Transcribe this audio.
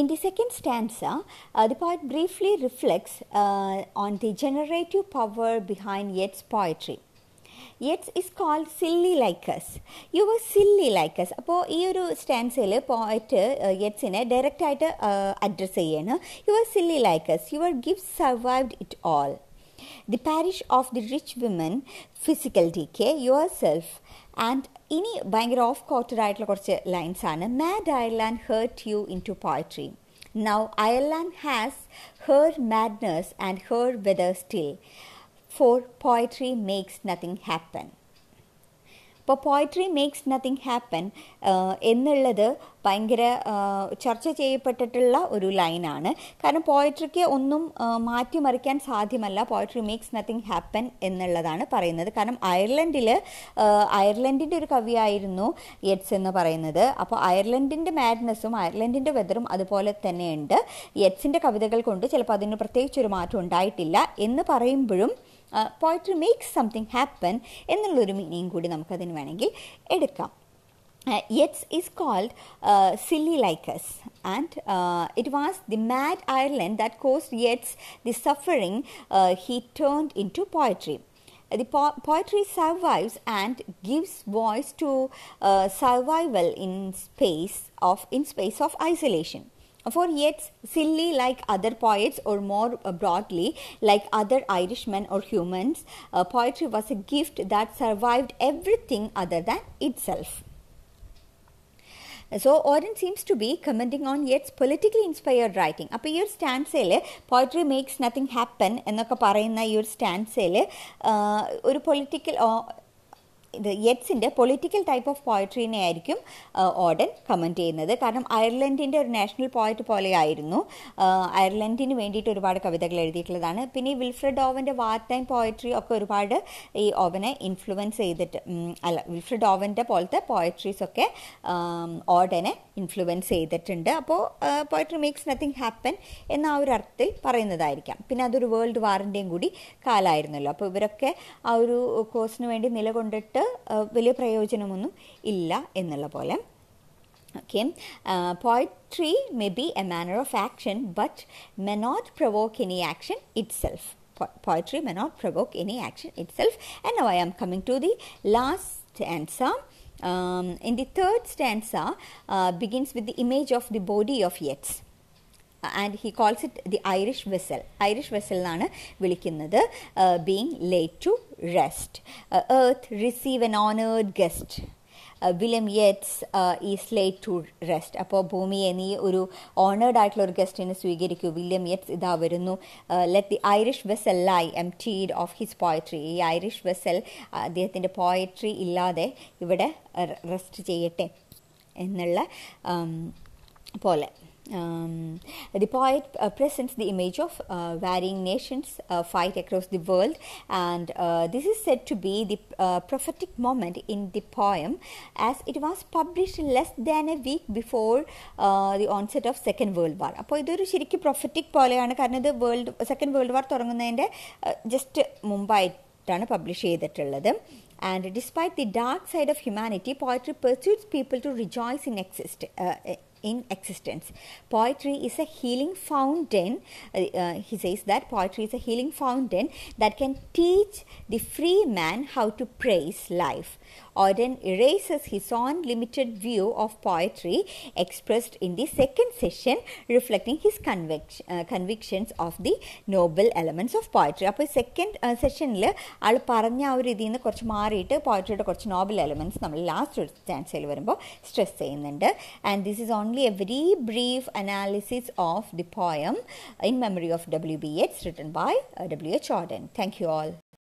In the second stanza, uh, the poet briefly reflects uh, on the generative power behind Yeats' poetry. Yeats is called silly like us. You were silly like us. അപ്പോൾ ഈ ഒരു സ്റ്റാൻസയിൽ പോയിട്ട് യെറ്റ്സിനെ ഡയറക്റ്റായിട്ട് address ചെയ്യാണ് you were silly like us your gift survived it all the parish of the rich women physical decay yourself and ഇനി ഭയങ്കര oft quoted ആയിട്ടുള്ള കുറച്ച് ലൈൻസ് ആണ് mad Ireland hurt you into poetry now Ireland has her madness and her weather still for poetry makes nothing happen ഇപ്പോൾ poetry makes nothing happen എന്നുള്ളത് ഭയങ്കര ചർച്ച ചെയ്യപ്പെട്ടിട്ടുള്ള ഒരു ലൈനാണ് കാരണം പോയട്രിക്ക് ഒന്നും മാറ്റിമറിക്കാൻ സാധ്യമല്ല പോയട്രി മേക്സ് നത്തിങ് ഹാപ്പൻ എന്നുള്ളതാണ് പറയുന്നത് കാരണം അയർലൻഡിൽ അയർലൻഡിൻ്റെ ഒരു കവിയായിരുന്നു യെറ്റ്സ് എന്ന് പറയുന്നത് അപ്പോൾ അയർലൻഡിൻ്റെ മാഡ്നസ്സും അയർലൻഡിൻ്റെ വെതറും അതുപോലെ തന്നെയുണ്ട് യെറ്റ്സിൻ്റെ കവിതകൾ കൊണ്ട് ചിലപ്പോൾ അതിന് പ്രത്യേകിച്ചൊരു മാറ്റം ഉണ്ടായിട്ടില്ല എന്ന് പറയുമ്പോഴും പോയട്രി മേക്സ് സംതിങ് ഹാപ്പൻ എന്നുള്ളൊരു മീനിങ് കൂടി നമുക്കതിന് വേണമെങ്കിൽ എടുക്കാം Uh, Yeats is called uh, Silly Lycus, and it was the mad Ireland that caused Yeats the suffering he turned into poetry. The poetry survives and gives voice to survival in space of in space of isolation for yet silly like other poets or more uh, broadly like other irishmen or humans uh, poetry was a gift that survived everything other than itself so Oren seems to be commenting on yet's politically inspired writing appo your stand le poetry makes nothing happen ennokka parayna your stand le uh, or political uh, ഇത് യെറ്റ്സിൻ്റെ political type of പോയട്രീനെ ആയിരിക്കും Auden comment ചെയ്യുന്നത് കാരണം അയർലൻഡിൻ്റെ ഒരു national poet പോലെയായിരുന്നു അയർലൻഡിന് വേണ്ടിയിട്ട് ഒരുപാട് കവിതകൾ എഴുതിയിട്ടുള്ളതാണ് പിന്നെ ഈ വിൽഫ്രഡ് ഓവൻ്റെ വാർ ടൈം പോയട്രി ഒക്കെ ഒരുപാട് ഈ ഓവനെ ഇൻഫ്ലുവൻസ് ചെയ്തിട്ട് അല്ല വിൽഫ്രഡ് ഓവൻ്റെ പോലത്തെ പോയട്രീസ് ഒക്കെ ഓഡനെ ഇൻഫ്ലുവൻസ് ചെയ്തിട്ടുണ്ട് അപ്പോൾ പോയട്രി മേക്സ് നത്തിങ് ഹാപ്പൻ എന്ന ആ ഒരു അർത്ഥത്തിൽ പറയുന്നതായിരിക്കാം പിന്നെ അതൊരു വേൾഡ് വാറിൻ്റെയും കൂടി കാലമായിരുന്നല്ലോ അപ്പോൾ ഇവരൊക്കെ ആ ഒരു കോഴ്സിന് വേണ്ടി നിലകൊണ്ടിട്ട് വലിയ പ്രയോജനമൊന്നും ഇല്ല എന്നുള്ള പോലെ okay poetry may be a manner of action but may not provoke any action ഇറ്റ് സെൽഫ് poetry may not provoke any action itself. And now I am coming to the last stanza. Um, in the third stanza uh, begins with the image of the body of Yeats. And he calls it the Irish vessel Irish vessel എന്നാണ് വിളിക്കുന്നത് being laid to rest earth receive an honoured guest William Yeats is laid to rest അപ്പോൾ ഭൂമിയെ നീ ഒരു honoured ആയിട്ടുള്ള ഒരു ഗസ്റ്റിനെ സ്വീകരിക്കൂ William Yeats ഇതാ വരുന്നു let the Irish vessel lie emptied of his poetry ഈ ഐറിഷ് വെസൽ അദ്ദേഹത്തിൻ്റെ പോയട്രി ഇല്ലാതെ ഇവിടെ റെസ്റ്റ് uh, ചെയ്യട്ടെ എന്നുള്ള um, പോലെ um, The poet presents the image of varying nations fight across the world, and this is said to be the prophetic moment in the poem, as it was published less than a week before the onset of Second World War. അപ്പോൾ ഇതൊരു ശരിക്കും prophetic പോലെയാണ് കാരണം ഇത് world second world war തുടങ്ങുന്നതിൻ്റെ just mumbai ാണ് publish ചെയ്തിട്ടുള്ളത് and despite the dark side of humanity poetry persuades people to rejoice in exist in existence. Poetry is a healing fountain. Uh, uh, he says that poetry is a healing fountain that can teach the free man how to praise life. Auden erases his own limited view of poetry expressed in the second session, reflecting his convic uh, convictions of the noble elements of poetry. അപ്പോൾ second സെഷനിൽ ആൾ പറഞ്ഞ ആ ഒരു ഇതിൽ നിന്ന് കുറച്ച് മാറിയിട്ട് പോയട്രിയുടെ കുറച്ച് നോബൽ എലമെൻറ്റ്സ് നമ്മൾ ലാസ്റ്റ് ഒരു സ്റ്റാൻസയിൽ വരുമ്പോൾ സ്ട്രെസ് ചെയ്യുന്നുണ്ട് and this is only a very brief analysis of the poem In Memory of W.B. Yeats written by W.H. Uh, Auden. Thank you all.